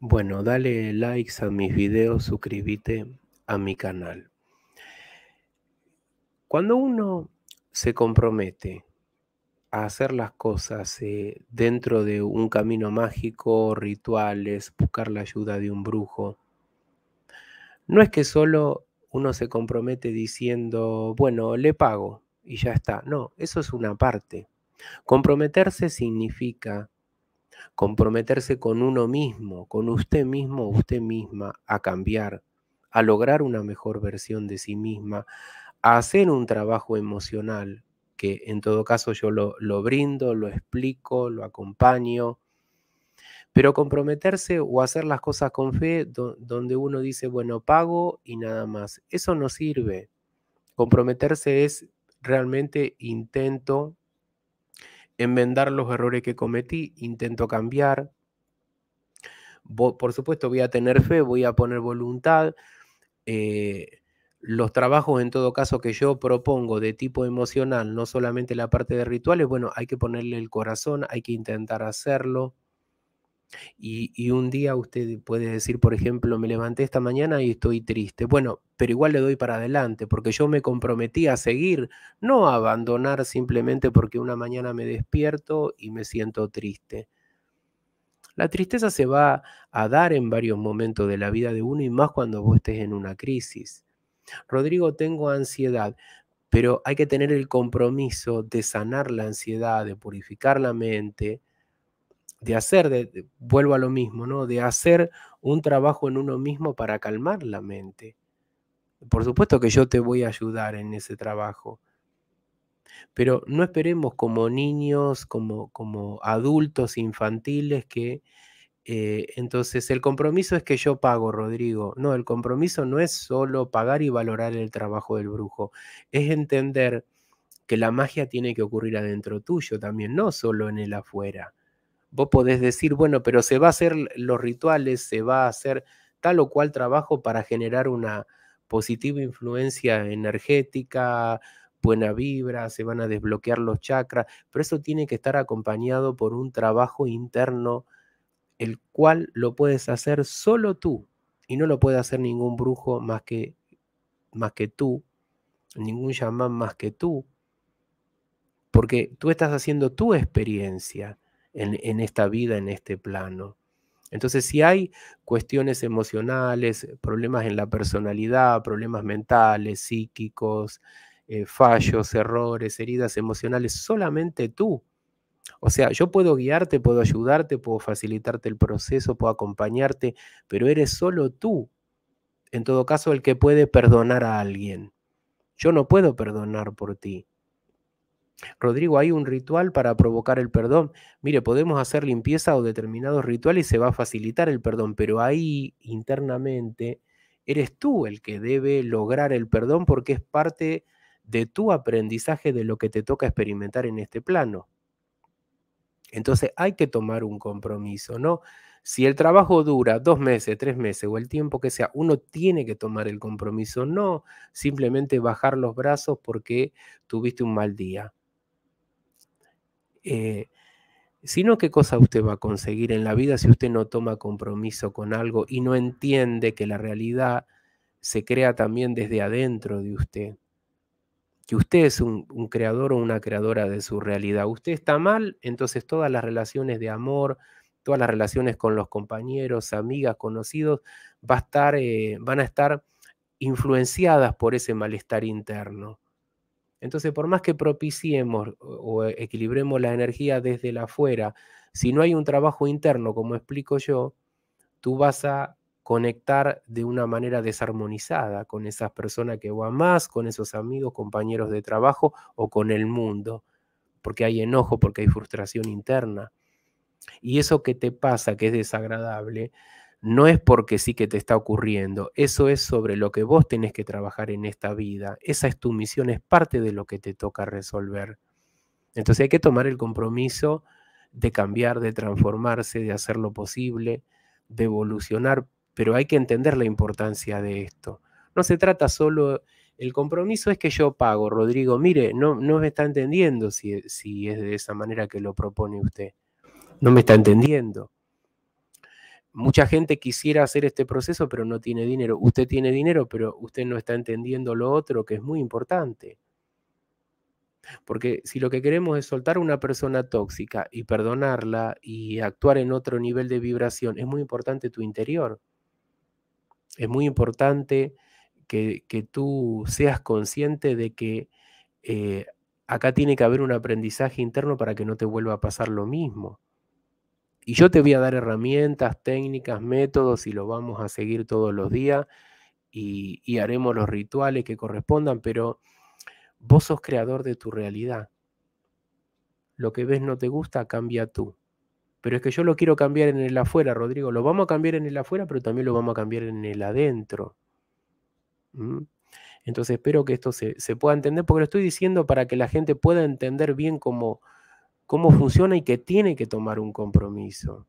Bueno, dale likes a mis videos, suscríbete a mi canal. Cuando uno se compromete a hacer las cosas eh, dentro de un camino mágico, rituales, buscar la ayuda de un brujo, no es que solo uno se compromete diciendo, bueno, le pago y ya está. No, eso es una parte. Comprometerse significa comprometerse con uno mismo, con usted mismo, usted misma, a cambiar, a lograr una mejor versión de sí misma, a hacer un trabajo emocional, que en todo caso yo lo, brindo, lo explico, lo acompaño, pero comprometerse o hacer las cosas con fe, donde uno dice, bueno, pago y nada más, eso no sirve. Comprometerse es realmente intento enmendar los errores que cometí, intento cambiar. Por supuesto, voy a tener fe, voy a poner voluntad. Eh, los trabajos, en todo caso, que yo propongo de tipo emocional, no solamente la parte de rituales, bueno, hay que ponerle el corazón, hay que intentar hacerlo. Y, un día usted puede decir, por ejemplo, me levanté esta mañana y estoy triste. Bueno, pero igual le doy para adelante, porque yo me comprometí a seguir, no a abandonar simplemente porque una mañana me despierto y me siento triste. La tristeza se va a dar en varios momentos de la vida de uno y más cuando vos estés en una crisis. Rodrigo, tengo ansiedad, pero hay que tener el compromiso de sanar la ansiedad, de purificar la mente, de hacer, de, vuelvo a lo mismo, ¿no? De hacer un trabajo en uno mismo para calmar la mente. Por supuesto que yo te voy a ayudar en ese trabajo. Pero no esperemos como niños, como, como adultos infantiles que eh, entonces el compromiso es que yo pago, Rodrigo. No, el compromiso no es solo pagar y valorar el trabajo del brujo, es entender que la magia tiene que ocurrir adentro tuyo también, no solo en el afuera. Vos podés decir, bueno, pero se va a hacer los rituales, se va a hacer tal o cual trabajo para generar una positiva influencia energética, buena vibra, se van a desbloquear los chakras, pero eso tiene que estar acompañado por un trabajo interno, el cual lo puedes hacer solo tú y no lo puede hacer ningún brujo más que, más que tú, ningún chamán más que tú, porque tú estás haciendo tu experiencia en, esta vida, en este plano. Entonces, si hay cuestiones emocionales, problemas en la personalidad, problemas mentales, psíquicos, eh, fallos, errores, heridas emocionales, solamente tú. O sea, yo puedo guiarte, puedo ayudarte, puedo facilitarte el proceso, puedo acompañarte, pero eres solo tú, en todo caso, el que puede perdonar a alguien. Yo no puedo perdonar por ti. Rodrigo, hay un ritual para provocar el perdón. Mire, podemos hacer limpieza o determinados rituales y se va a facilitar el perdón, pero ahí internamente eres tú el que debe lograr el perdón porque es parte de tu aprendizaje de lo que te toca experimentar en este plano. Entonces hay que tomar un compromiso, ¿no? Si el trabajo dura dos meses, tres meses o el tiempo que sea, uno tiene que tomar el compromiso, no simplemente bajar los brazos porque tuviste un mal día. Eh, sino qué cosa usted va a conseguir en la vida si usted no toma compromiso con algo y no entiende que la realidad se crea también desde adentro de usted. Que usted es un, creador o una creadora de su realidad. Usted está mal, entonces todas las relaciones de amor, todas las relaciones con los compañeros, amigas, conocidos, va a estar, eh, van a estar influenciadas por ese malestar interno. Entonces, por más que propiciemos o equilibremos la energía desde la afuera, si no hay un trabajo interno, como explico yo, tú vas a conectar de una manera desarmonizada con esas personas que van más, con esos amigos, compañeros de trabajo o con el mundo, porque hay enojo, porque hay frustración interna. Y eso que te pasa, que es desagradable, no es porque sí que te está ocurriendo, eso es sobre lo que vos tenés que trabajar en esta vida, esa es tu misión, es parte de lo que te toca resolver. Entonces hay que tomar el compromiso de cambiar, de transformarse, de hacer lo posible, de evolucionar, pero hay que entender la importancia de esto. No se trata solo, el compromiso es que yo pago, Rodrigo, mire, no, me está entendiendo si, si es de esa manera que lo propone usted, no me está entendiendo mucha gente quisiera hacer este proceso, pero no tiene dinero. Usted tiene dinero, pero usted no está entendiendo lo otro, que es muy importante. Porque si lo que queremos es soltar a una persona tóxica y perdonarla y actuar en otro nivel de vibración, es muy importante tu interior. Es muy importante que, tú seas consciente de que eh, acá tiene que haber un aprendizaje interno para que no te vuelva a pasar lo mismo. Y yo te voy a dar herramientas, técnicas, métodos y lo vamos a seguir todos los días y, haremos los rituales que correspondan, pero vos sos creador de tu realidad. Lo que ves no te gusta, cambia tú. Pero es que yo lo quiero cambiar en el afuera, Rodrigo. Lo vamos a cambiar en el afuera, pero también lo vamos a cambiar en el adentro. ¿Mm? Entonces espero que esto se, se, pueda entender, porque lo estoy diciendo para que la gente pueda entender bien cómo, cómo funciona y que tiene que tomar un compromiso.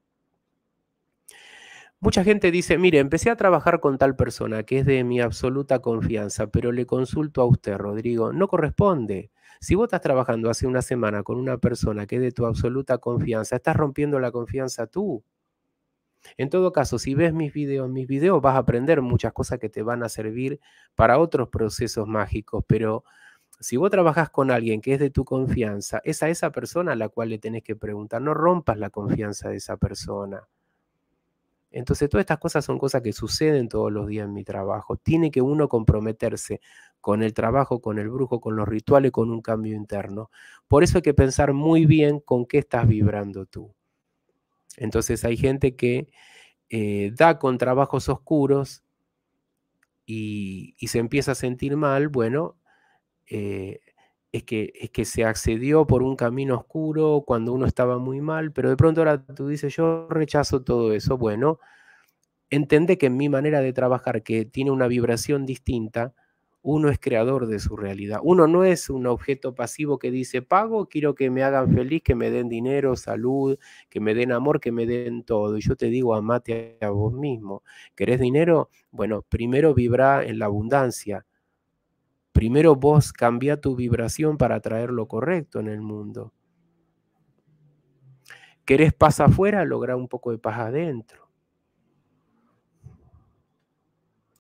Mucha gente dice, mire, empecé a trabajar con tal persona que es de mi absoluta confianza, pero le consulto a usted, Rodrigo, no corresponde. Si vos estás trabajando hace una semana con una persona que es de tu absoluta confianza, estás rompiendo la confianza tú. En todo caso, si ves mis videos, mis videos vas a aprender muchas cosas que te van a servir para otros procesos mágicos, pero si vos trabajás con alguien que es de tu confianza, es a esa persona a la cual le tenés que preguntar, no rompas la confianza de esa persona. Entonces, todas estas cosas son cosas que suceden todos los días en mi trabajo. Tiene que uno comprometerse con el trabajo, con el brujo, con los rituales, con un cambio interno. Por eso hay que pensar muy bien con qué estás vibrando tú. Entonces, hay gente que eh, da con trabajos oscuros y, y se empieza a sentir mal. Bueno, eh, es, que, es que se accedió por un camino oscuro cuando uno estaba muy mal, pero de pronto ahora tú dices, yo rechazo todo eso. Bueno, entendé que en mi manera de trabajar, que tiene una vibración distinta, uno es creador de su realidad. Uno no es un objeto pasivo que dice, pago, quiero que me hagan feliz, que me den dinero, salud, que me den amor, que me den todo. Y yo te digo, amate a vos mismo. ¿Querés dinero? Bueno, primero vibra en la abundancia. Primero vos cambia tu vibración para traer lo correcto en el mundo. ¿Querés paz afuera? Logra un poco de paz adentro.